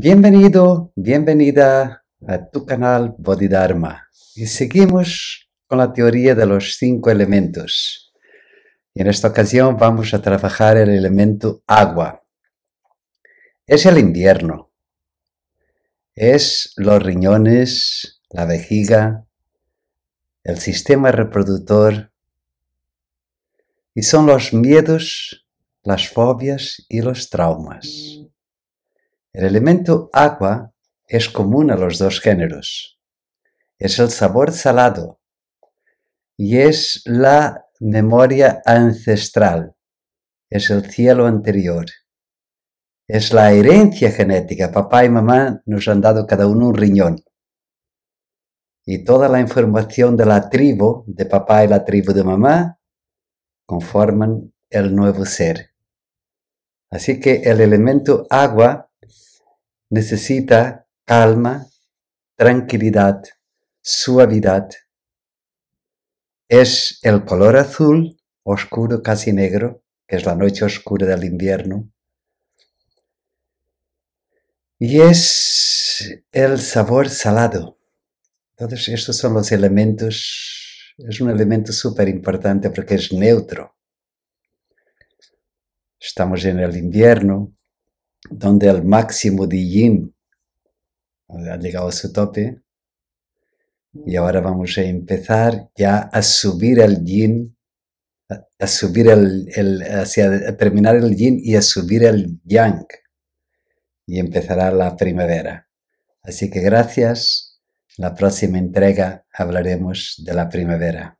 Bienvenido, bienvenida a tu canal Bodhidharma. Y seguimos con la teoría de los cinco elementos. Y en esta ocasión vamos a trabajar el elemento agua. Es el invierno. Es los riñones, la vejiga, el sistema reproductor. Y son los miedos, las fobias y los traumas. El elemento agua es común a los dos géneros. Es el sabor salado y es la memoria ancestral. Es el cielo anterior. Es la herencia genética. Papá y mamá nos han dado cada uno un riñón. Y toda la información de la tribu de papá y la tribu de mamá conforman el nuevo ser. Así que el elemento agua necesita calma, tranquilidad, suavidad. Es el color azul, oscuro, casi negro, que es la noche oscura del invierno. Y es el sabor salado. Todos estos son los elementos, es un elemento súper importante porque es neutro. Estamos en el invierno, donde al máximo de yin ha llegado a su tope. Y ahora vamos a empezar ya a subir el yin, a, subir el, terminar el yin y a subir el yang. Y empezará la primavera. Así que gracias. la próxima entrega hablaremos de la primavera.